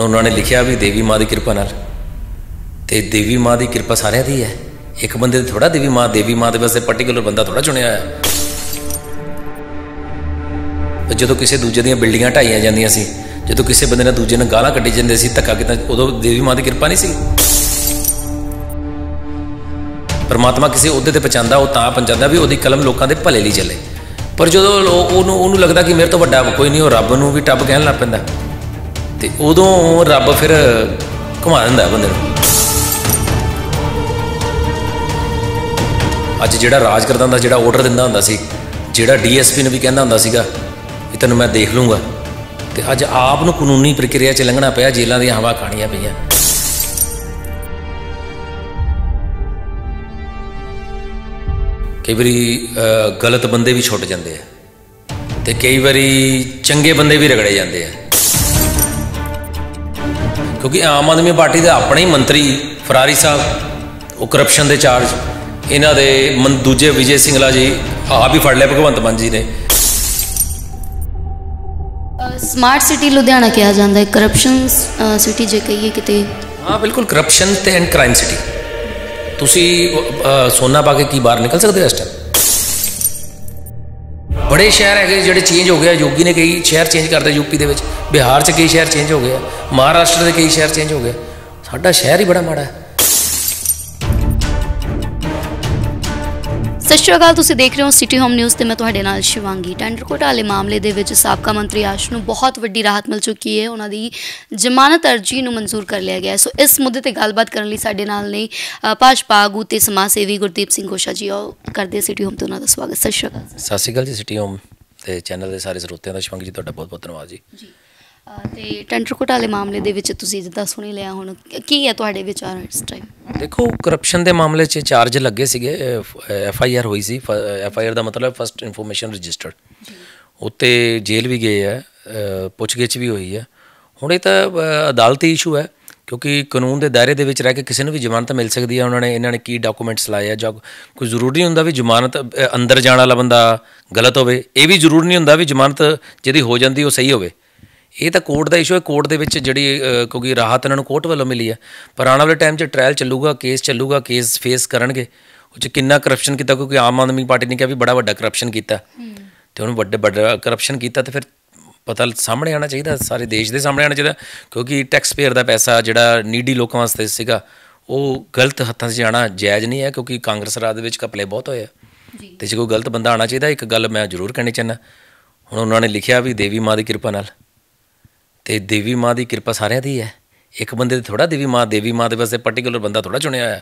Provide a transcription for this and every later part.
ਹੁਣ ਉਹਨਾਂ ਨੇ ਲਿਖਿਆ ਵੀ ਦੇਵੀ ਮਾਂ ਦੀ ਕਿਰਪਾ ਨਾਲ ਤੇ ਦੇਵੀ ਮਾਂ ਦੀ ਕਿਰਪਾ ਸਾਰਿਆਂ ਦੀ ਹੈ ਇੱਕ ਬੰਦੇ ਦੇ ਥੋੜਾ ਦੇਵੀ ਮਾਂ ਦੇਵੀ ਮਾਂ ਦੇ ਵਾਸਤੇ ਪਾਰਟਿਕੂਲਰ ਬੰਦਾ ਥੋੜਾ ਚੁਣਿਆ ਹੈ ਜਦੋਂ ਕਿਸੇ ਦੂਜੇ ਦੀਆਂ ਬਿਲਡਿੰਗਾਂ ਢਾਈਆਂ ਜਾਂਦੀਆਂ ਸੀ ਜਦੋਂ ਕਿਸੇ ਬੰਦੇ ਨੇ ਦੂਜੇ ਨੂੰ ਗਾਲਾਂ ਕੱਢੀ ਜਾਂਦੇ ਸੀ ਤੱਕਾ ਕਿਤਾ ਉਦੋਂ ਦੇਵੀ ਮਾਂ ਦੀ ਕਿਰਪਾ ਨਹੀਂ ਸੀ ਪਰਮਾਤਮਾ ਕਿਸੇ ਉਹਦੇ ਤੇ ਪਛਾਣਦਾ ਉਹ ਤਾਂ ਪਛਾਣਦਾ ਵੀ ਉਹਦੀ ਕਲਮ ਲੋਕਾਂ ਦੇ ਭਲੇ ਲਈ ਚੱਲੇ ਪਰ ਜਦੋਂ ਉਹਨੂੰ ਉਹਨੂੰ ਲੱਗਦਾ ਕਿ ਮੇਰੇ ਤੋਂ ਵੱਡਾ ਕੋਈ ਨਹੀਂ ਉਹ ਰੱਬ ਨੂੰ ਵੀ ਟੱਪ ਕਹਿਣ ਲੱਗ ਪੈਂਦਾ ਤੇ ਉਦੋਂ ਰੱਬ ਫਿਰ ਘੁਮਾ ਦਿੰਦਾ ਬੰਦੇ ਨੂੰ ਅੱਜ ਜਿਹੜਾ ਰਾਜ ਕਰਦਾ ਹੁੰਦਾ ਜਿਹੜਾ ਆਰਡਰ ਦਿੰਦਾ ਹੁੰਦਾ ਸੀ ਜਿਹੜਾ ਡੀਐਸਪੀ ਨੂੰ ਵੀ ਕਹਿੰਦਾ ਹੁੰਦਾ ਸੀਗਾ ਇਹ ਤੈਨੂੰ ਮੈਂ ਦੇਖ ਲੂੰਗਾ ਤੇ ਅੱਜ ਆਪ ਨੂੰ ਕਾਨੂੰਨੀ ਪ੍ਰਕਿਰਿਆ 'ਚ ਲੰਘਣਾ ਪਿਆ ਜੇਲਾਂ ਦੀਆਂ ਹਵਾ ਖਾਣੀਆਂ ਪਈਆਂ ਕਈ ਵਾਰੀ ਗਲਤ ਬੰਦੇ ਵੀ ਛੁੱਟ ਜਾਂਦੇ ਆ ਤੇ ਕਈ ਵਾਰੀ ਚੰਗੇ ਬੰਦੇ ਵੀ ਰਗੜੇ ਜਾਂਦੇ ਆ ਕਿਉਂਕਿ ਆਮ ਆਦਮੀ ਪਾਰਟੀ ਦੇ ਆਪਣੇ ਹੀ ਮੰਤਰੀ ਫਰਾਰੀ ਸਾਹਿਬ ਉਹ ਕਰਪਸ਼ਨ ਦੇ ਚਾਰਜ ਇਹਨਾਂ ਦੇ ਦੂਜੇ ਵਿਜੇ ਸਿੰਘਲਾ ਜੀ ਆਪ ਹੀ ਫੜ ਲਿਆ ਭਗਵੰਤ ਮਾਨ ਜੀ ਨੇ ਸਮਾਰਟ ਸਿਟੀ ਲੁਧਿਆਣਾ ਕਿਹਾ ਜਾਂਦਾ ਹੈ ਕਰਪਸ਼ਨ ਸਿਟੀ ਜੇ ਕਹੀਏ ਕਿਤੇ ਹਾਂ ਬਿਲਕੁਲ ਕਰਪਸ਼ਨ ਤੇ ਐਂਡ ਕ੍ਰਾਈਮ ਸਿਟੀ ਤੁਸੀਂ ਸੋਨਾ ਪਾ ਕੇ ਕੀ ਬਾਹਰ ਨਿਕਲ ਸਕਦੇ ਹੋ ਇਸ ਟਾਈਮ ਬੜੇ ਸ਼ਹਿਰ ਹੈਗੇ ਜਿਹੜੇ ਚੇਂਜ ਹੋ ਗਏ ਯੋਗੀ ਨੇ ਕਈ ਸ਼ਹਿਰ ਚੇਂਜ ਕਰਦੇ ਯੂਪੀ ਦੇ ਵਿੱਚ ਬਿਹਾਰ 'ਚ ਕਈ ਸ਼ਹਿਰ ਚੇਂਜ ਹੋ ਗਏ ਮਹਾਰਾਸ਼ਟਰ ਦੇ ਕਈ ਸ਼ਹਿਰ ਚੇਂਜ ਹੋ ਗਏ ਸਾਡਾ ਸ਼ਹਿਰ ਹੀ ਬੜਾ ਮਾੜਾ ਹੈ ਸਤਿ ਸ਼੍ਰੀ ਅਕਾਲ ਤੁਸੀਂ ਦੇਖ ਰਹੇ ਹੋ ਸਿਟੀ ਹੋਮ ਨਿਊਜ਼ ਤੇ ਮੈਂ ਤੁਹਾਡੇ ਨਾਲ ਸ਼ਿਵਾਂਗੀ ਟੈਂਡਰ ਘੋਟਾਲੇ ਮਾਮਲੇ ਦੇ ਵਿੱਚ ਸਾਬਕਾ ਮੰਤਰੀ ਆਸ਼ ਨੂੰ ਬਹੁਤ ਵੱਡੀ ਰਾਹਤ ਮਿਲ ਚੁੱਕੀ ਹੈ ਉਹਨਾਂ ਦੀ ਜ਼ਮਾਨਤ ਅਰਜ਼ੀ ਨੂੰ ਮਨਜ਼ੂਰ ਕਰ ਲਿਆ ਗਿਆ ਸੋ ਇਸ ਮੁੱਦੇ ਤੇ ਗੱਲਬਾਤ ਕਰਨ ਲਈ ਸਾਡੇ ਨਾਲ ਨੇ ਪਾਸ਼ਪਾ ਆਗੂ ਤੇ ਸਮਾਜ ਸੇਵੀ ਗੁਰਦੀਪ ਸਿੰਘ ਗੋਸ਼ਾ ਜੀ ਉਹ ਕਰਦੇ ਸਿਟੀ ਹੋਮ ਤੇ ਉਹਨਾਂ ਦਾ ਸਵਾਗਤ ਸਤਿ ਸ਼੍ਰੀ ਅਕਾਲ ਸਤਿ ਸ਼੍ਰੀ ਅਕਾਲ ਜੀ ਸਿਟੀ ਹੋਮ ਤੇ ਚੈਨਲ ਦੇ ਸਾਰੇ ਸਰੋਤਿਆਂ ਦਾ ਸ਼ਿਵਾਂਗੀ ਜੀ ਤੁਹਾਡਾ ਬਹੁਤ ਬਹੁਤ ਧੰਨਵਾਦ ਜੀ ਜੀ ਤੇ ਟੈਂਡਰ ਘੁਟਾਲੇ ਮਾਮਲੇ ਦੇ ਵਿੱਚ ਤੁਸੀਂ ਜਿੱਦਾਂ ਸੁਣੀ ਲਿਆ ਹੁਣ ਕੀ ਹੈ ਤੁਹਾਡੇ ਵਿਚਾਰ ਇਸ ਟਾਈਮ ਦੇਖੋ ਕਰਪਸ਼ਨ ਦੇ ਮਾਮਲੇ 'ਚ ਚਾਰਜ ਲੱਗੇ ਸੀਗੇ ਐਫ ਆਈ ਆਰ ਹੋਈ ਸੀ ਐਫ ਆਈ ਆਰ ਦਾ ਮਤਲਬ ਫਸਟ ਇਨਫੋਰਮੇਸ਼ਨ ਰਜਿਸਟਰਡ ਉੱਤੇ ਜੇਲ੍ਹ ਵੀ ਗਏ ਆ ਪੁੱਛਗਿੱਛ ਵੀ ਹੋਈ ਆ ਹੁਣ ਇਹ ਤਾਂ ਅਦਾਲਤੀ ਇਸ਼ੂ ਹੈ ਕਿਉਂਕਿ ਕਾਨੂੰਨ ਦੇ ਦਾਇਰੇ ਦੇ ਵਿੱਚ ਰਹਿ ਕੇ ਕਿਸੇ ਨੂੰ ਵੀ ਜ਼ਮਾਨਤ ਮਿਲ ਸਕਦੀ ਹੈ ਉਹਨਾਂ ਨੇ ਇਹਨਾਂ ਨੇ ਕੀ ਡਾਕੂਮੈਂਟਸ ਲਾਏ ਆ ਜਾਂ ਕੋਈ ਜ਼ਰੂਰੀ ਨਹੀਂ ਹੁੰਦਾ ਵੀ ਜ਼ਮਾਨਤ ਅੰਦਰ ਜਾਣ ਵਾਲਾ ਬੰਦਾ ਗਲਤ ਹੋਵੇ ਇਹ ਵੀ ਜ਼ਰੂਰੀ ਨਹੀਂ ਹੁੰਦਾ ਵੀ ਜ਼ਮਾਨਤ ਜਿਹਦੀ ਹੋ ਜਾਂਦੀ ਉਹ ਸਹੀ ਹੋਵੇ ਇਹ ਤਾਂ ਕੋਰਟ ਦਾ ਇਸ਼ੂ ਹੈ ਕੋਰਟ ਦੇ ਵਿੱਚ ਜਿਹੜੀ ਕਿਉਂਕਿ ਰਾਹਤ ਇਹਨਾਂ ਨੂੰ ਕੋਰਟ ਵੱਲੋਂ ਮਿਲੀ ਹੈ ਪਰ ਆਉਣ ਵਾਲੇ ਟਾਈਮ 'ਚ ਟ੍ਰਾਇਲ ਚੱਲੂਗਾ ਕੇਸ ਚੱਲੂਗਾ ਕੇਸ ਫੇਸ ਕਰਨਗੇ ਉਹ 'ਚ ਕਿੰਨਾ ਕਰਪਸ਼ਨ ਕੀਤਾ ਕਿਉਂਕਿ ਆਮ ਆਦਮੀ ਪਾਰਟੀ ਨੇ ਕਿਹਾ ਵੀ ਬੜਾ ਵੱਡਾ ਕਰਪਸ਼ਨ ਕੀਤਾ ਤੇ ਉਹਨੂੰ ਵੱਡੇ ਵੱਡਾ ਕਰਪਸ਼ਨ ਕੀਤਾ ਤੇ ਫਿਰ ਪਤਾ ਸਾਹਮਣੇ ਆਣਾ ਚਾਹੀਦਾ ਸਾਰੇ ਦੇਸ਼ ਦੇ ਸਾਹਮਣੇ ਆਣਾ ਚਾਹੀਦਾ ਕਿਉਂਕਿ ਟੈਕਸ ਪੇਅਰ ਦਾ ਪੈਸਾ ਜਿਹੜਾ ਨੀਡੀ ਲੋਕਾਂ ਵਾਸਤੇ ਸੀਗਾ ਉਹ ਗਲਤ ਹੱਥਾਂ 'ਚ ਜਾਣਾ ਜਾਇਜ਼ ਨਹੀਂ ਹੈ ਕਿਉਂਕਿ ਕਾਂਗਰਸ ਰਾਜ ਦੇ ਵਿੱਚ ਕਪਲੇ ਬਹੁਤ ਹੋਏ ਆ ਤੇ ਜੇ ਕੋਈ ਗਲਤ ਬੰਦਾ ਆਣਾ ਚਾਹੀਦਾ ਇੱਕ ਗੱਲ ਮੈਂ ਜ਼ਰੂਰ ਕਹਿਣੀ ਚਾਹਨਾ ਹੁਣ ਉਹਨਾਂ ਨੇ ਲਿਖਿਆ ਵੀ ਦੇਵੀ ਮਾਂ ਦੀ ਕਿਰਪਾ ਨਾਲ ਤੇ ਦੇਵੀ ਮਾਂ ਦੀ ਕਿਰਪਾ ਸਾਰਿਆਂ ਦੀ ਹੈ ਇੱਕ ਬੰਦੇ ਤੇ ਥੋੜਾ ਦੇਵੀ ਮਾਂ ਦੇਵੀ ਮਾਂ ਦੇ ਵਾਸਤੇ ਪਾਰਟਿਕੂਲਰ ਬੰਦਾ ਥੋੜਾ ਚੁਣਿਆ ਹੋਇਆ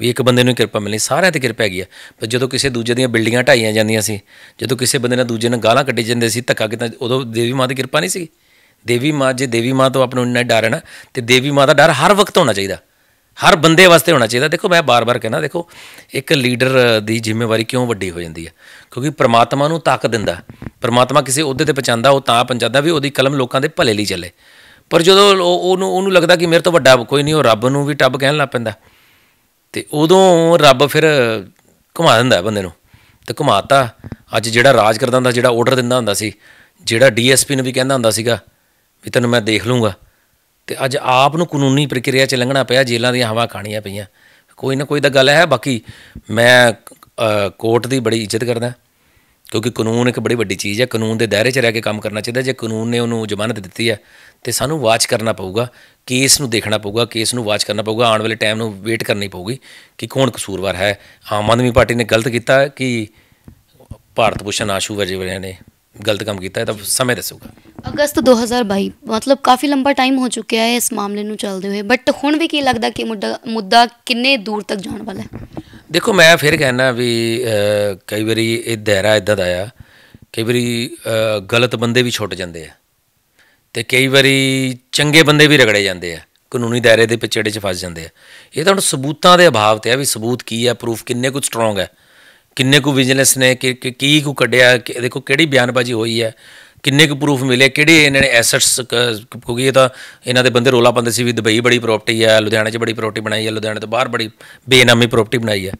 ਵੀ ਇੱਕ ਬੰਦੇ ਨੂੰ ਕਿਰਪਾ ਮਿਲਣੀ ਸਾਰਿਆਂ ਤੇ ਕਿਰਪਾ ਹੈਗੀ ਆ ਪਰ ਜਦੋਂ ਕਿਸੇ ਦੂਜੇ ਦੀਆਂ ਬਿਲਡਿੰਗਾਂ ਢਾਈਆਂ ਜਾਂਦੀਆਂ ਸੀ ਜਦੋਂ ਕਿਸੇ ਬੰਦੇ ਨਾਲ ਦੂਜੇ ਨਾਲ ਗਾਲਾਂ ਕੱਢੀ ਜਾਂਦੇ ਸੀ ਧੱਕਾ ਕੀਤਾ ਉਦੋਂ ਦੇਵੀ ਮਾਂ ਦੀ ਕਿਰਪਾ ਨਹੀਂ ਸੀ ਦੇਵੀ ਮਾਂ ਜੇ ਦੇਵੀ ਮਾਂ ਤੋਂ ਆਪਣਾ ਇੰਨਾ ਡਰ ਹੈ ਨਾ ਤੇ ਦੇਵੀ ਮਾਂ ਦਾ ਡਰ ਹਰ ਵਕਤ ਹੋਣਾ ਚਾਹੀਦਾ ਹਰ ਬੰਦੇ ਵਾਸਤੇ ਹੋਣਾ ਚਾਹੀਦਾ ਦੇਖੋ ਮੈਂ ਬਾਰ-ਬਾਰ ਕਹਿੰਦਾ ਦੇਖੋ ਇੱਕ ਲੀਡਰ ਦੀ ਜ਼ਿੰਮੇਵਾਰੀ ਕਿਉਂ ਵੱਡੀ ਹੋ ਜਾਂਦੀ ਹੈ ਕਿਉਂਕਿ ਪ੍ਰਮਾਤਮਾ ਨੂੰ ਤਾਕਤ ਦਿੰਦਾ ਪ੍ਰਮਾਤਮਾ ਕਿਸੇ ਉਹਦੇ ਤੇ ਪਹੁੰਚਾਉਂਦਾ ਉਹ ਤਾਂ ਪਹੁੰਚਾਉਂਦਾ ਵੀ ਉਹਦੀ ਕਲਮ ਲੋਕਾਂ ਦੇ ਭਲੇ ਲਈ ਚੱਲੇ ਪਰ ਜਦੋਂ ਉਹਨੂੰ ਉਹਨੂੰ ਲੱਗਦਾ ਕਿ ਮੇਰੇ ਤੋਂ ਵੱਡਾ ਕੋਈ ਨਹੀਂ ਉਹ ਰੱਬ ਨੂੰ ਵੀ ਟੱਬ ਕਹਿਣ ਲੱਗ ਪੈਂਦਾ ਤੇ ਉਦੋਂ ਰੱਬ ਫਿਰ ਘੁਮਾ ਦਿੰਦਾ ਬੰਦੇ ਨੂੰ ਤੇ ਘੁਮਾਤਾ ਅੱਜ ਜਿਹੜਾ ਰਾਜ ਕਰਦਾ ਹੁੰਦਾ ਜਿਹੜਾ ਆਰਡਰ ਦਿੰਦਾ ਹੁੰਦਾ ਸੀ ਜਿਹੜਾ ਡੀਐਸਪੀ ਨੂੰ ਵੀ ਕਹਿੰਦਾ ਹੁੰਦਾ ਸੀਗਾ ਵੀ ਤੈਨੂੰ ਮੈਂ ਦੇਖ ਲੂੰਗਾ ਤੇ ਅੱਜ ਆਪ ਨੂੰ ਕਾਨੂੰਨੀ ਪ੍ਰਕਿਰਿਆ 'ਚ ਲੰਘਣਾ ਪਿਆ ਜੇਲਾਂ ਦੀਆਂ ਹਵਾ ਖਾਣੀਆਂ ਪਈਆਂ ਕੋਈ ਨਾ ਕੋਈ ਤਾਂ ਗੱਲ ਹੈ ਬਾਕੀ ਮੈਂ ਕੋਰਟ ਦੀ ਬੜੀ ਇੱਜ਼ਤ ਕਰਦਾ ਕਿਉਂਕਿ ਕਾਨੂੰਨ ਇੱਕ ਬੜੀ ਵੱਡੀ ਚੀਜ਼ ਹੈ ਕਾਨੂੰਨ ਦੇ ਦਾਇਰੇ 'ਚ ਰਹਿ ਕੇ ਕੰਮ ਕਰਨਾ ਚਾਹੀਦਾ ਜੇ ਕਾਨੂੰਨ ਨੇ ਉਹਨੂੰ ਜ਼ਮਾਨਤ ਦਿੱਤੀ ਹੈ ਤੇ ਸਾਨੂੰ ਵਾਚ ਕਰਨਾ ਪਊਗਾ ਕੇਸ ਨੂੰ ਦੇਖਣਾ ਪਊਗਾ ਕੇਸ ਨੂੰ ਵਾਚ ਕਰਨਾ ਪਊਗਾ ਆਉਣ ਵਾਲੇ ਟਾਈਮ ਨੂੰ ਵੇਟ ਕਰਨੀ ਪਊਗੀ ਕਿ ਕੌਣ ਕਸੂਰਵਾਰ ਹੈ ਆਮ ਆਦਮੀ ਪਾਰਟੀ ਨੇ ਗਲਤ ਕੀਤਾ ਕਿ ਭਾਰਤ ਭੂਸ਼ਣ ਆਸ਼ੂ ਵਜੇ ਨੇ ਗਲਤ ਕੰਮ ਕੀਤਾ ਹੈ ਤਾਂ ਸਮੇਂ ਦੱਸੂਗਾ ਅਗਸਤ 2022 ਮਤਲਬ ਕਾਫੀ ਲੰਬਾ ਟਾਈਮ ਹੋ ਚੁੱਕਿਆ ਹੈ ਇਸ ਮਾਮਲੇ ਨੂੰ ਚੱਲਦੇ ਹੋਏ ਬਟ ਹੁਣ ਵੀ ਕੀ ਲੱਗਦਾ ਕਿ ਮੁੱਦਾ ਮੁੱਦਾ ਕਿੰਨੇ ਦੂਰ ਤੱਕ ਜਾਣ ਵਾਲਾ ਹੈ ਦੇਖੋ ਮੈਂ ਫਿਰ ਕਹਿਣਾ ਵੀ ਕਈ ਵਾਰੀ ਇਹ ਦਾਇਰਾ ਇਦਾਂ ਦਾ ਆ ਕਈ ਵਾਰੀ ਗਲਤ ਬੰਦੇ ਵੀ ਛੁੱਟ ਜਾਂਦੇ ਆ ਤੇ ਕਈ ਵਾਰੀ ਚੰਗੇ ਬੰਦੇ ਵੀ ਰਗੜੇ ਜਾਂਦੇ ਆ ਕਾਨੂੰਨੀ ਦਾਇਰੇ ਦੇ ਪਿਛੜੇ ਚ ਫਸ ਜਾਂਦੇ ਆ ਇਹ ਤਾਂ ਹੁਣ ਸਬੂਤਾਂ ਦੇ ਅਭਾਵ ਤੇ ਆ ਵੀ ਸਬੂਤ ਕੀ ਆ ਪ੍ਰੂਫ ਕਿੰਨੇ ਕੁ ਸਟਰੋਂਗ ਹੈ ਕਿੰਨੇ ਕੁ ਬਿਜ਼ਨਸ ਨੇ ਕਿ ਕੀ ਕੁ ਕੱਢਿਆ ਦੇਖੋ ਕਿਹੜੀ ਬਿਆਨਬਾਜ਼ੀ ਹੋਈ ਹੈ ਕਿੰਨੇ ਕੁ ਪ੍ਰੂਫ ਮਿਲੇ ਕਿਹੜੇ ਇਹਨਾਂ ਨੇ ਐਸੈਟਸ ਕਿਉਂਕਿ ਇਹ ਤਾਂ ਇਹਨਾਂ ਦੇ ਬੰਦੇ ਰੋਲਾ ਪੰਦੇ ਸੀ ਵੀ ਦੁਬਈ ਬੜੀ ਪ੍ਰਾਪਰਟੀ ਹੈ ਲੁਧਿਆਣੇ 'ਚ ਬੜੀ ਪ੍ਰਾਪਰਟੀ ਬਣਾਈ ਹੈ ਲੁਧਿਆਣੇ ਤੋਂ ਬਾਹਰ ਬੜੀ ਬੇਨਾਮੀ ਪ੍ਰਾਪਰਟੀ ਬਣਾਈ ਹੈ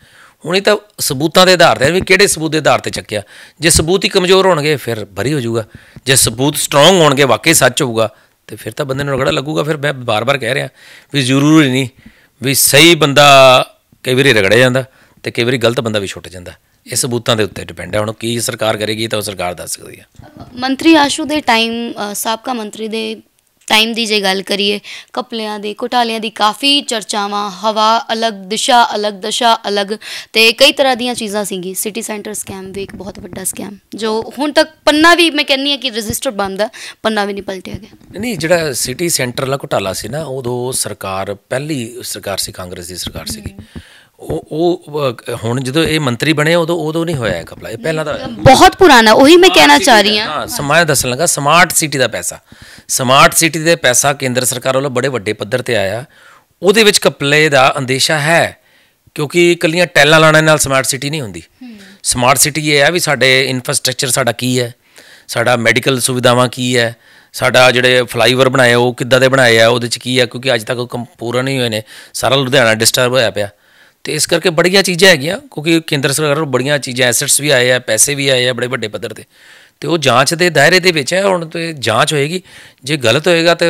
ਹੁਣ ਇਹ ਤਾਂ ਸਬੂਤਾਂ ਦੇ ਆਧਾਰ ਤੇ ਵੀ ਕਿਹੜੇ ਸਬੂਤ ਦੇ ਆਧਾਰ ਤੇ ਚੱਕਿਆ ਜੇ ਸਬੂਤ ਹੀ ਕਮਜ਼ੋਰ ਹੋਣਗੇ ਫਿਰ ਭਰੀ ਹੋ ਜਾਊਗਾ ਜੇ ਸਬੂਤ ਸਟਰੋਂਗ ਹੋਣਗੇ ਵਾਕਈ ਸੱਚ ਹੋਊਗਾ ਤੇ ਫਿਰ ਤਾਂ ਬੰਦੇ ਨੂੰ ਰਗੜਾ ਲੱਗੂਗਾ ਫਿਰ ਮੈਂ ਬਾਰ-ਬਾਰ ਕਹਿ ਰਿਹਾ ਵੀ ਜ਼ਰੂਰੀ ਨਹੀਂ ਵੀ ਸਹੀ ਬੰਦਾ ਕਈ ਵਾਰੀ ਰਗੜਿਆ ਜਾਂਦਾ ਤੇ ਕਈ ਵਾਰੀ ਗਲਤ ਬੰਦਾ ਵੀ ਛੁੱਟ ਜਾਂਦਾ ਇਹ ਸਬੂਤਾਂ ਦੇ ਉੱਤੇ ਡਿਪੈਂਡ ਹੈ ਹੁਣ ਕੀ ਸਰਕਾਰ ਕਰੇਗੀ ਤਾਂ ਉਹ ਸਰਕਾਰ ਦੱਸ ਸਕਦੀ ਹੈ ਮੰਤਰੀ ਆਸ਼ੂ ਦੇ ਟਾਈਮ ਸਾਬਕਾ ਮੰਤਰੀ ਦੇ ਟਾਈਮ ਦੀ ਜੇ ਗੱਲ ਕਰੀਏ ਕਪਲਿਆਂ ਦੇ ਘੁਟਾਲਿਆਂ ਦੀ ਕਾਫੀ ਚਰਚਾਵਾਂ ਹਵਾ ਅਲੱਗ ਦਿਸ਼ਾ ਅਲੱਗ ਦਸ਼ਾ ਅਲੱਗ ਤੇ ਕਈ ਤਰ੍ਹਾਂ ਦੀਆਂ ਚੀਜ਼ਾਂ ਸੀਗੀ ਸਿਟੀ ਸੈਂਟਰ ਸਕੈਮ ਵੀ ਇੱਕ ਬਹੁਤ ਵੱਡਾ ਸਕੈਮ ਜੋ ਹੁਣ ਤੱਕ ਪੰਨਾ ਵੀ ਮੈਂ ਕਹਿੰਨੀ ਆ ਕਿ ਰਜਿਸਟਰ ਆ ਪੰਨਾ ਵੀ ਨਹੀਂ ਪਲਟਿਆ ਗਿਆ ਨਹੀਂ ਜਿਹੜਾ ਸਿਟੀ ਸੈਂਟਰ ਵਾਲਾ ਘੁਟਾਲਾ ਸੀ ਨਾ ਉਦੋਂ ਸਰਕਾਰ ਪਹਿਲੀ ਸਰਕਾਰ ਸੀ ਕਾਂਗਰਸ ਦੀ ਸਰਕਾਰ ਸੀਗੀ ਉਹ ਉਹ ਹੁਣ ਜਦੋਂ ਇਹ ਮੰਤਰੀ ਬਣੇ ਉਦੋਂ ਉਦੋਂ ਨਹੀਂ ਹੋਇਆ ਇਹ ਕਪਲਾ ਇਹ ਪਹਿਲਾਂ ਦਾ ਬਹੁਤ ਪੁਰਾਣਾ ਉਹੀ ਮੈਂ ਕਹਿਣਾ ਚਾਹ ਰਹੀ ਹਾਂ ਹਾਂ ਸਮਾਂ ਦੱਸਣ ਲੱਗਾ ਸਮਾਰਟ ਸਿਟੀ ਦਾ ਪੈਸਾ ਸਮਾਰਟ ਸਿਟੀ ਦੇ ਪੈਸਾ ਕੇਂਦਰ ਸਰਕਾਰ ਵੱਲੋਂ ਬੜੇ ਵੱਡੇ ਪੱਧਰ ਤੇ ਆਇਆ ਉਹਦੇ ਵਿੱਚ ਕਪਲੇ ਦਾ ਅੰਦੇਸ਼ਾ ਹੈ ਕਿਉਂਕਿ ਇਕੱਲੀਆਂ ਟੈਲਾਂ ਲਾਉਣ ਨਾਲ ਸਮਾਰਟ ਸਿਟੀ ਨਹੀਂ ਹੁੰਦੀ ਸਮਾਰਟ ਸਿਟੀ ਇਹ ਹੈ ਵੀ ਸਾਡੇ ਇਨਫਰਾਸਟ੍ਰਕਚਰ ਸਾਡਾ ਕੀ ਹੈ ਸਾਡਾ ਮੈਡੀਕਲ ਸੁਵਿਧਾਵਾਂ ਕੀ ਹੈ ਸਾਡਾ ਜਿਹੜੇ ਫਲਾਈਓਵਰ ਬਣਾਏ ਉਹ ਕਿੱਦਾਂ ਦੇ ਬਣਾਏ ਆ ਉਹਦੇ ਚ ਕੀ ਆ ਕਿਉਂਕਿ ਅੱਜ ਤੱਕ ਉਹ ਪੂਰਾ ਨਹੀਂ ਹੋਏ ਨੇ ਸਾਰਾ ਲੁਧਿਆਣਾ ਡਿਸਟਰਬ ਹੋਇਆ ਪਿਆ ਤੇ ਇਸ ਕਰਕੇ ਬੜੀਆਂ ਚੀਜ਼ਾਂ ਹੈਗੀਆਂ ਕਿਉਂਕਿ ਕੇਂਦਰ ਸਰਕਾਰ ਨੂੰ ਬੜੀਆਂ ਚੀਜ਼ਾਂ ਐਸੈਟਸ ਵੀ ਆਏ ਆ ਪੈਸੇ ਵੀ ਆਏ ਆ ਬੜੇ ਵੱਡੇ ਪੱਧਰ ਤੇ ਤੇ ਉਹ ਜਾਂਚ ਦੇ ਦਾਇਰੇ ਦੇ ਵਿੱਚ ਹੈ ਹੁਣ ਤੇ ਜਾਂਚ ਹੋਏਗੀ ਜੇ ਗਲਤ ਹੋਏਗਾ ਤੇ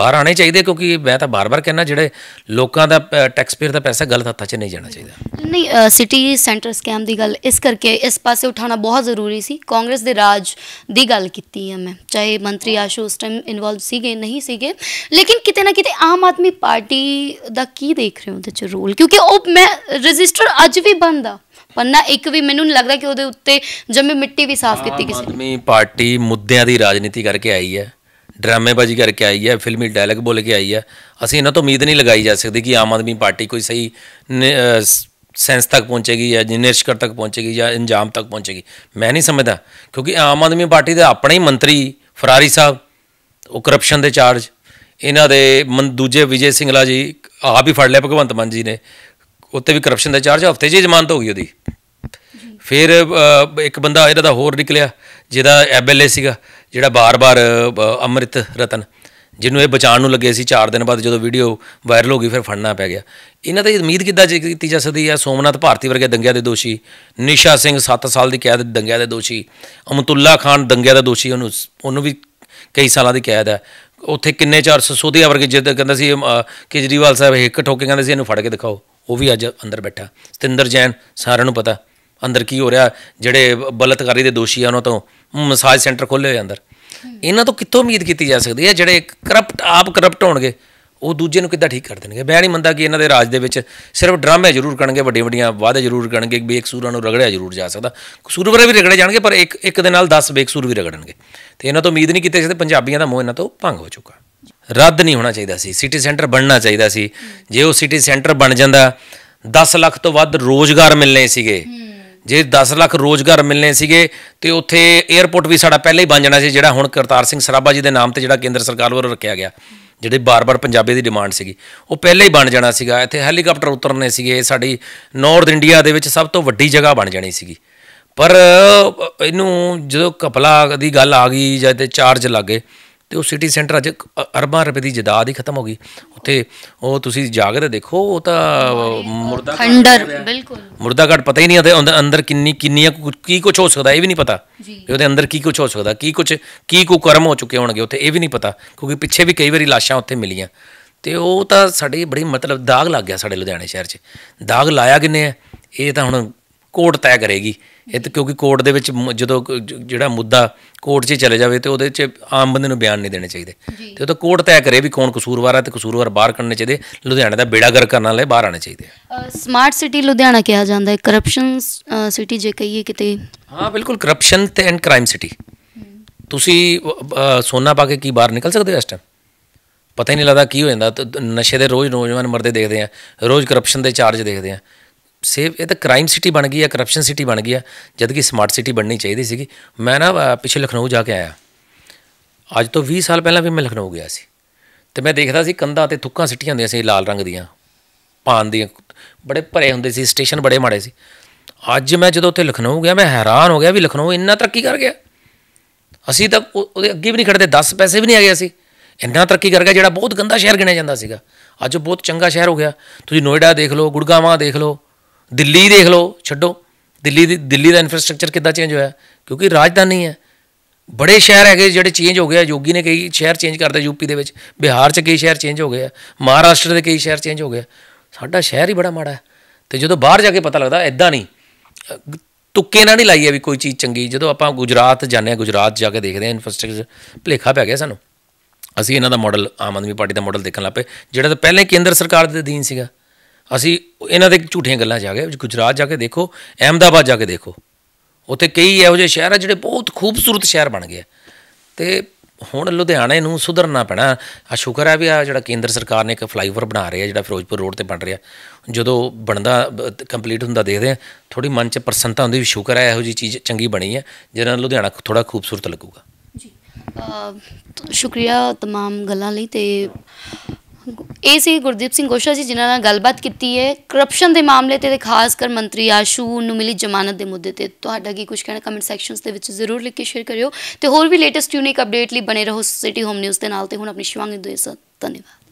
ਬਾਹਰ ਆਣੇ ਚਾਹੀਦੇ ਕਿਉਂਕਿ ਮੈਂ ਤਾਂ ਬਾਰ-ਬਾਰ ਕਹਿੰਦਾ ਜਿਹੜੇ ਲੋਕਾਂ ਦਾ ਟੈਕਸ ਪੇਅਰ ਦਾ ਪੈਸਾ ਗਲਤ ਹੱਥਾਂ 'ਚ ਨਹੀਂ ਜਾਣਾ ਚਾਹੀਦਾ ਨਹੀਂ ਸਿਟੀ ਸੈਂਟਰ ਸਕੈਮ ਦੀ ਗੱਲ ਇਸ ਕਰਕੇ ਇਸ ਪਾਸੇ ਉਠਾਣਾ ਬਹੁਤ ਜ਼ਰੂਰੀ ਸੀ ਕਾਂਗਰਸ ਦੇ ਰਾਜ ਦੀ ਗੱਲ ਕੀਤੀ ਹੈ ਮੈਂ ਚਾਹੇ ਮੰਤਰੀ ਆਸ਼ੂ ਉਸ ਟਾਈਮ ਇਨਵੋਲਵ ਸੀਗੇ ਨਹੀਂ ਸੀਗੇ ਲੇਕਿਨ ਕਿਤੇ ਨਾ ਕਿਤੇ ਆਮ ਆਦਮੀ ਪਾਰਟੀ ਦਾ ਕੀ ਦੇਖ ਰਹੇ ਹੋ ਉਹਦੇ 'ਚ ਰੋਲ ਕਿਉਂਕਿ ਉਹ ਮੈਂ ਰਜਿਸਟਰ ਅੱਜ ਵੀ ਬੰਦ ਆ ਪੰਨਾ ਇੱਕ ਵੀ ਮੈਨੂੰ ਨਹੀਂ ਲੱਗਦਾ ਕਿ ਉਹਦੇ ਉੱਤੇ ਜੰਮੇ ਮਿੱਟੀ ਵੀ ਸਾਫ਼ ਕੀਤੀ ਕਿਸੇ ਆਦਮੀ ਪਾਰਟੀ ਮੁੱਦਿਆਂ ਦੀ ਰਾਜਨੀਤੀ ਕਰਕੇ ਆਈ ਹੈ ਡਰਾਮੇਬਾਜ਼ੀ ਕਰਕੇ ਆਈ ਹੈ ਫਿਲਮੀ ਡਾਇਲੌਗ ਬੋਲ ਕੇ ਆਈ ਹੈ ਅਸੀਂ ਇਹਨਾਂ ਤੋਂ ਉਮੀਦ ਨਹੀਂ ਲਗਾਈ ਜਾ ਸਕਦੀ ਕਿ ਆਮ ਆਦਮੀ ਪਾਰਟੀ ਕੋਈ ਸਹੀ ਸੈਂਸ ਤੱਕ ਪਹੁੰਚੇਗੀ ਜਾਂ ਨਿਰਸ਼ਕਰ ਤੱਕ ਪਹੁੰਚੇਗੀ ਜਾਂ ਇੰਜਾਮ ਤੱਕ ਪਹੁੰਚੇਗੀ ਮੈਂ ਨਹੀਂ ਸਮਝਦਾ ਕਿਉਂਕਿ ਆਮ ਆਦਮੀ ਪਾਰਟੀ ਦੇ ਆਪਣੇ ਹੀ ਮੰਤਰੀ ਫਰਾਰੀ ਸਾਹਿਬ ਉਹ ਕਰਪਸ਼ਨ ਦੇ ਚਾਰਜ ਇਹਨਾਂ ਦੇ ਦੂਜੇ ਵਿਜੇ ਸਿੰਘਲਾ ਜੀ ਆਪ ਹੀ ਫੜ ਲਿਆ ਭਗਵੰਤ ਮਾਨ ਜੀ ਨੇ ਉੱਤੇ ਵੀ ਕਰਪਸ਼ਨ ਦਾ ਚਾਰਜ ਹਫਤੇ 'ਚ ਹੀ ਜ਼ਮਾਨਤ ਹੋ ਗਈ ਉਹਦੀ ਫਿਰ ਇੱਕ ਬੰਦਾ ਇਹਦਾ ਦਾ ਹੋਰ ਨਿਕਲਿਆ ਜਿਹਦਾ ਐਬਲੇ ਸੀਗਾ ਜਿਹੜਾ ਬਾਰ-ਬਾਰ ਅਮਰਿਤ ਰਤਨ ਜਿਹਨੂੰ ਇਹ ਬਚਾਉਣ ਨੂੰ ਲੱਗੇ ਸੀ 4 ਦਿਨ ਬਾਅਦ ਜਦੋਂ ਵੀਡੀਓ ਵਾਇਰਲ ਹੋ ਗਈ ਫਿਰ ਫੜਨਾ ਪੈ ਗਿਆ ਇਹਨਾਂ ਤੇ ਉਮੀਦ ਕਿੱਦਾਂ ਕੀਤੀ ਜਾ ਸਕਦੀ ਹੈ ਸੋਮਨਾਥ ਭਾਰਤੀ ਵਰਗੇ ਦੰਗਿਆਂ ਦੇ ਦੋਸ਼ੀ ਨਿਸ਼ਾ ਸਿੰਘ 7 ਸਾਲ ਦੀ ਕੈਦ ਦੰਗਿਆਂ ਦੇ ਦੋਸ਼ੀ ਅਮਤੁੱਲਾ ਖਾਨ ਦੰਗਿਆਂ ਦਾ ਦੋਸ਼ੀ ਉਹਨੂੰ ਉਹਨੂੰ ਵੀ ਕਈ ਸਾਲਾਂ ਦੀ ਕੈਦ ਹੈ ਉੱਥੇ ਕਿੰਨੇ ਚਾਰ ਸਸੋਦੀਆ ਵਰਗੇ ਜਿੱਦ ਕਹਿੰਦਾ ਸੀ ਕੇਜਰੀਵਾਲ ਸਾਹਿਬ ਇੱਕ ਠੋਕੇ ਕਹਿੰਦੇ ਸੀ ਇਹਨੂੰ ਫੜ ਕੇ ਦਿਖਾਓ ਉਹ ਵੀ ਅੱਜ ਅੰਦਰ ਬੈਠਾ ਸਤਿੰਦਰ ਜੈਨ ਸਾਰਿਆਂ ਨੂੰ ਪਤਾ ਅੰਦਰ ਕੀ ਹੋ ਰਿਹਾ ਜਿਹੜੇ ਬਲਤਕਾਰੀ ਦੇ ਦੋਸ਼ੀ ਆ ਉਹਨਾਂ ਤੋਂ ਮਸਾਜ ਸੈਂਟਰ ਖੋਲੇ ਹੋਏ ਅੰਦਰ ਇਹਨਾਂ ਤੋਂ ਕਿੱਥੋਂ ਉਮੀਦ ਕੀਤੀ ਜਾ ਸਕਦੀ ਹੈ ਜਿਹੜੇ ਕਰਪਟ ਆਪ ਕਰਪਟ ਹੋਣਗੇ ਉਹ ਦੂਜੇ ਨੂੰ ਕਿੱਦਾਂ ਠੀਕ ਕਰ ਦੇਣਗੇ ਮੈਂ ਨਹੀਂ ਮੰਨਦਾ ਕਿ ਇਹਨਾਂ ਦੇ ਰਾਜ ਦੇ ਵਿੱਚ ਸਿਰਫ ਡਰਾਮੇ ਜ਼ਰੂਰ ਕਰਨਗੇ ਵੱਡੇ ਵੱਡੀਆਂ ਵਾਅਦੇ ਜ਼ਰੂਰ ਕਰਨਗੇ ਬੇਕਸੂਰਾਂ ਨੂੰ ਰਗੜਿਆ ਜ਼ਰੂਰ ਜਾ ਸਕਦਾ ਕਸੂਰਵਾਰ ਵੀ ਰਗੜੇ ਜਾਣਗੇ ਪਰ ਇੱਕ ਇੱਕ ਦੇ ਨਾਲ 10 ਬੇਕਸੂਰ ਵੀ ਰਗੜਨਗੇ ਤੇ ਇਹਨਾਂ ਤੋਂ ਉਮੀਦ ਨਹੀਂ ਕੀਤੀ ਜਾਂਦੀ ਪੰਜਾਬੀਆਂ ਦਾ ਮੋਹ ਇਹਨਾਂ ਤੋਂ ਭੰਗ ਹੋ ਚੁੱਕਾ ਰੱਦ ਨਹੀਂ ਹੋਣਾ ਚਾਹੀਦਾ ਸੀ ਸਿਟੀ ਸੈਂਟਰ ਬਣਨਾ ਚਾਹੀਦਾ ਸੀ ਜੇ ਉਹ ਸਿਟੀ ਸੈਂਟਰ ਬਣ ਜਾਂਦਾ 10 ਲੱਖ ਤੋਂ ਵੱਧ ਰੋਜ਼ਗਾਰ ਮਿਲਨੇ ਸੀਗੇ ਜੇ 10 ਲੱਖ ਰੋਜ਼ਗਾਰ ਮਿਲਨੇ ਸੀਗੇ ਤੇ ਉੱਥੇ 에어ਪੋਰਟ ਵੀ ਸਾਡਾ ਪਹਿਲਾਂ ਹੀ ਬਣ ਜਾਣਾ ਸੀ ਜਿਹੜਾ ਹੁਣ ਕਰਤਾਰ ਸਿੰਘ ਸਰਾਭਾ ਜੀ ਦੇ ਨਾਮ ਤੇ ਜਿਹੜਾ ਕੇਂਦਰ ਸਰਕਾਰ ਵੱਲੋਂ ਰੱਖਿਆ ਗਿਆ ਜਿਹੜੇ ਬਾਰ-ਬਾਰ ਪੰਜਾਬੀ ਦੀ ਡਿਮਾਂਡ ਸੀਗੀ ਉਹ ਪਹਿਲਾਂ ਹੀ ਬਣ ਜਾਣਾ ਸੀਗਾ ਇੱਥੇ ਹੈਲੀਕਾਪਟਰ ਉਤਰਨੇ ਸੀਗੇ ਸਾਡੀ ਨਾਰਥ ਇੰਡੀਆ ਦੇ ਵਿੱਚ ਸਭ ਤੋਂ ਵੱਡੀ ਜਗ੍ਹਾ ਬਣ ਜਾਣੀ ਸੀਗੀ ਪਰ ਇਹਨੂੰ ਜਦੋਂ ਕਪਲਾ ਦੀ ਗੱਲ ਆ ਗਈ ਜਦ ਤੇ ਚਾਰਜ ਲੱਗੇ ਤੇ ਉਹ ਸਿਟੀ ਸੈਂਟਰ ਅੱਜ ਅਰਬਾਂ ਰੁਪਏ ਦੀ ਜਦਾਦ ਹੀ ਖਤਮ ਹੋ ਗਈ ਉੱਥੇ ਉਹ ਤੁਸੀਂ ਜਾ ਕੇ ਦੇਖੋ ਉਹ ਤਾਂ ਮੁਰਦਾ ਖੰਡਰ ਬਿਲਕੁਲ ਮੁਰਦਾ ਘਟ ਪਤਾ ਹੀ ਨਹੀਂ ਉਹਦੇ ਅੰਦਰ ਕਿੰਨੀ ਕਿੰਨੀਆਂ ਕੀ ਕੁਝ ਹੋ ਸਕਦਾ ਇਹ ਵੀ ਨਹੀਂ ਪਤਾ ਜੀ ਉਹਦੇ ਅੰਦਰ ਕੀ ਕੁਝ ਹੋ ਸਕਦਾ ਕੀ ਕੁਝ ਕੀ ਕੋ ਕਰਮ ਹੋ ਚੁੱਕੇ ਹੋਣਗੇ ਉੱਥੇ ਇਹ ਵੀ ਨਹੀਂ ਪਤਾ ਕਿਉਂਕਿ ਪਿੱਛੇ ਵੀ ਕਈ ਵਾਰੀ ਲਾਸ਼ਾਂ ਉੱਥੇ ਮਿਲੀਆਂ ਤੇ ਉਹ ਤਾਂ ਸਾਡੇ ਬੜੀ ਮਤਲਬ ਦਾਗ ਲੱਗ ਗਿਆ ਸਾਡੇ ਲੁਧਿਆਣੇ ਸ਼ਹਿਰ 'ਚ ਦਾਗ ਲਾਇਆ ਕਿੰਨੇ ਆ ਇਹ ਤਾਂ ਹੁਣ ਕੋਰਟ ਤੈਅ ਕਰੇਗੀ ਇਹ ਤਾਂ ਕਿਉਂਕਿ ਕੋਰਟ ਦੇ ਵਿੱਚ ਜਦੋਂ ਜਿਹੜਾ ਮੁੱਦਾ ਕੋਰਟ 'ਚ ਚਲੇ ਜਾਵੇ ਤੇ ਉਹਦੇ 'ਚ ਆਮ ਬੰਦੇ ਨੂੰ ਬਿਆਨ ਨਹੀਂ ਦੇਣੇ ਚਾਹੀਦੇ ਤੇ ਉਹ ਤਾਂ ਕੋਰਟ ਤੈਅ ਕਰੇ ਵੀ ਕੌਣ ਕਸੂਰਵਾਰ ਹੈ ਤੇ ਕਸੂਰਵਾਰ ਬਾਹਰ ਕੱਢਣੇ ਚਾਹੀਦੇ ਲੁਧਿਆਣੇ ਦਾ ਬੇੜਾ ਗਰ ਕਰਨ ਵਾਲੇ ਬਾਹਰ ਆਣੇ ਚਾਹੀਦੇ ਸਮਾਰਟ ਸਿਟੀ ਲੁਧਿਆਣਾ ਕਿਹਾ ਜਾਂਦਾ ਹੈ ਕਰਪਸ਼ਨ ਸਿਟੀ ਜੇ ਕਹੀਏ ਕਿਤੇ ਹਾਂ ਬਿਲਕੁਲ ਕਰਪਸ਼ਨ ਤੇ ਐਂਡ ਕ੍ਰਾਈਮ ਸਿਟੀ ਤੁਸੀਂ ਸੋਨਾ ਪਾ ਕੇ ਕੀ ਬਾਹਰ ਨਿਕਲ ਸਕਦੇ ਹੋ ਇਸ ਟਾਈਮ ਪਤਾ ਹੀ ਨਹੀਂ ਲੱਗਦਾ ਕੀ ਹੋ ਜਾਂਦਾ ਨਸ਼ੇ ਦੇ ਰੋਜ਼ ਨੌਜਵਾਨ ਮਰਦੇ ਦੇਖਦੇ ਆ ਰੋਜ਼ ਕਰਪਸ਼ਨ ਦੇ ਚਾਰਜ ਦੇਖਦੇ ਆ ਸੇਵ ਇਹ ਤਾਂ ਕ੍ਰਾਈਮ ਸਿਟੀ ਬਣ ਗਈ ਆ ਕਰਪਸ਼ਨ ਸਿਟੀ ਬਣ ਗਈ ਆ ਜਦ ਕਿ ਸਮਾਰਟ ਸਿਟੀ ਬਣਨੀ ਚਾਹੀਦੀ ਸੀਗੀ ਮੈਂ ਨਾ ਪਿਛੇ ਲਖਨਊ ਜਾ ਕੇ ਆਇਆ ਅੱਜ ਤੋਂ 20 ਸਾਲ ਪਹਿਲਾਂ ਵੀ ਮੈਂ ਲਖਨਊ ਗਿਆ ਸੀ ਤੇ ਮੈਂ ਦੇਖਦਾ ਸੀ ਕੰਧਾਂ ਤੇ ਥੁੱਕਾਂ ਸਿੱਟੀਆਂ ਹੁੰਦੀਆਂ ਸੀ ਲਾਲ ਰੰਗ ਦੀਆਂ ਪਾਨ ਦੀਆਂ ਬੜੇ ਭਰੇ ਹੁੰਦੇ ਸੀ ਸਟੇਸ਼ਨ ਬੜੇ ਮਾੜੇ ਸੀ ਅੱਜ ਮੈਂ ਜਦੋਂ ਉੱਥੇ ਲਖਨਊ ਗਿਆ ਮੈਂ ਹੈਰਾਨ ਹੋ ਗਿਆ ਵੀ ਲਖਨਊ ਇੰਨਾ ਤਰੱਕੀ ਕਰ ਗਿਆ ਅਸੀਂ ਤਾਂ ਉਹਦੇ ਅੱਗੇ ਵੀ ਨਹੀਂ ਖੜਦੇ 10 ਪੈਸੇ ਵੀ ਨਹੀਂ ਆ ਗਿਆ ਸੀ ਇੰਨਾ ਤਰੱਕੀ ਕਰ ਗਿਆ ਜਿਹੜਾ ਬਹੁਤ ਗੰਦਾ ਸ਼ਹਿਰ ਗਿਣਿਆ ਜਾਂਦਾ ਸੀਗਾ ਅੱਜ ਉਹ ਬਹੁਤ ਚੰਗਾ ਸ਼ਹਿਰ ਹੋ ਗਿਆ ਤੁਸੀਂ ਨੋਇਡਾ ਦੇਖ ਲਓ ਗੁੜਗਾਵਾਂ ਦੇਖ ਲਓ ਦਿੱਲੀ ਦੇਖ ਲਓ ਛੱਡੋ ਦਿੱਲੀ ਦੀ ਦਿੱਲੀ ਦਾ ਇਨਫਰਾਸਟ੍ਰਕਚਰ ਕਿੱਦਾਂ ਚੇਂਜ ਹੋਇਆ ਕਿਉਂਕਿ ਰਾਜਧਾਨੀ ਹੈ ਬੜੇ ਸ਼ਹਿਰ ਹੈਗੇ ਜਿਹੜੇ ਚੇਂਜ ਹੋ ਗਏ ਯੋਗੀ ਨੇ ਕਈ ਸ਼ਹਿਰ ਚੇਂਜ ਕਰਦੇ ਯੂਪੀ ਦੇ ਵਿੱਚ ਬਿਹਾਰ 'ਚ ਕਈ ਸ਼ਹਿਰ ਚੇਂਜ ਹੋ ਗਏ ਆ ਮਹਾਰਾਸ਼ਟਰ ਦੇ ਕਈ ਸ਼ਹਿਰ ਚੇਂਜ ਹੋ ਗਏ ਸਾਡਾ ਸ਼ਹਿਰ ਹੀ ਬੜਾ ਮਾੜਾ ਹੈ ਤੇ ਜਦੋਂ ਬਾਹਰ ਜਾ ਕੇ ਪਤਾ ਲੱਗਦਾ ਐਦਾਂ ਨਹੀਂ ਤੁੱਕੇ ਨਾਲ ਨਹੀਂ ਲਾਈ ਆ ਵੀ ਕੋਈ ਚੀਜ਼ ਚੰਗੀ ਜਦੋਂ ਆਪਾਂ ਗੁਜਰਾਤ ਜਾਂਦੇ ਆ ਗੁਜਰਾਤ ਜਾ ਕੇ ਦੇਖਦੇ ਆ ਇਨਫਰਾਸਟ੍ਰਕਚਰ ਭਲੇਖਾ ਪੈ ਗਿਆ ਸਾਨੂੰ ਅਸੀਂ ਇਹਨਾਂ ਦਾ ਮਾਡਲ ਆਮ ਆਦਮੀ ਪਾਰਟੀ ਦਾ ਮਾਡਲ ਦੇਖਣ ਲੱਪੇ ਜਿਹੜਾ ਤਾਂ ਪਹਿਲੇ ਕੇਂਦਰ ਸਰਕਾਰ ਦੇ ਦੀਨ ਸੀਗਾ ਅਸੀਂ ਇਹਨਾਂ ਦੇ ਝੂਠੀਆਂ ਗੱਲਾਂ ਜਾ ਕੇ ਗਏ ਗੁਜਰਾਤ ਜਾ ਕੇ ਦੇਖੋ ਅਹਿਮਦਾਬਾਦ ਜਾ ਕੇ ਦੇਖੋ ਉੱਥੇ ਕਈ ਇਹੋ ਜਿਹੇ ਸ਼ਹਿਰ ਆ ਜਿਹੜੇ ਬਹੁਤ ਖੂਬਸੂਰਤ ਸ਼ਹਿਰ ਬਣ ਗਏ ਤੇ ਹੁਣ ਲੁਧਿਆਣੇ ਨੂੰ ਸੁਧਰਨਾ ਪੈਣਾ ਆ ਸ਼ੁਕਰ ਹੈ ਵੀ ਆ ਜਿਹੜਾ ਕੇਂਦਰ ਸਰਕਾਰ ਨੇ ਇੱਕ ਫਲਾਈਓਵਰ ਬਣਾ ਰਿਹਾ ਜਿਹੜਾ ਫਿਰੋਜ਼ਪੁਰ ਰੋਡ ਤੇ ਬਣ ਰਿਹਾ ਜਦੋਂ ਬਣਦਾ ਕੰਪਲੀਟ ਹੁੰਦਾ ਦੇਖਦੇ ਆ ਥੋੜੀ ਮਨ 'ਚ ਪ੍ਰਸੰਨਤਾ ਹੁੰਦੀ ਵੀ ਸ਼ੁਕਰ ਹੈ ਇਹੋ ਜੀ ਚੀਜ਼ ਚੰਗੀ ਬਣੀ ਹੈ ਜਿਹਨਾਂ ਨਾਲ ਲੁਧਿਆਣਾ ਥੋੜਾ ਖੂਬਸੂਰਤ ਲੱਗੂਗਾ ਜੀ ਸ਼ੁਕਰੀਆ तमाम ਗੱਲਾਂ ਲਈ ਤੇ ਇਹ ਸੀ ਗੁਰਦੀਪ ਸਿੰਘ ਗੋਸ਼ਾ ਜੀ ਜਿਨ੍ਹਾਂ ਨਾਲ ਗੱਲਬਾਤ ਕੀਤੀ ਹੈ ਕਰਪਸ਼ਨ ਦੇ ਮਾਮਲੇ ਤੇ ਖਾਸ ਕਰ ਮੰਤਰੀ ਆਸ਼ੂ ਨੂੰ ਮਿਲੀ ਜ਼ਮਾਨਤ ਦੇ ਮੁੱਦੇ ਤੇ ਤੁਹਾਡਾ ਕੀ ਕੁਝ ਕਹਿਣਾ ਕਮੈਂਟ ਸੈਕਸ਼ਨਸ ਦੇ ਵਿੱਚ ਜ਼ਰੂਰ ਲਿਖ ਕੇ ਸ਼ੇਅਰ ਕਰਿਓ ਤੇ ਹੋਰ ਵੀ ਲੇਟੈਸਟ ਯੂਨਿਕ ਅਪਡੇਟ ਲਈ ਬਨੇ ਰਹੋ ਸਿਟੀ ਹੋਮ ਨਿਊਜ਼ ਦੇ ਨਾਲ ਤੇ ਹੁਣ ਆਪਣੀ ਸ਼ਿਵਾਂਗੀ ਸਾਥ ਧੰਨਵਾਦ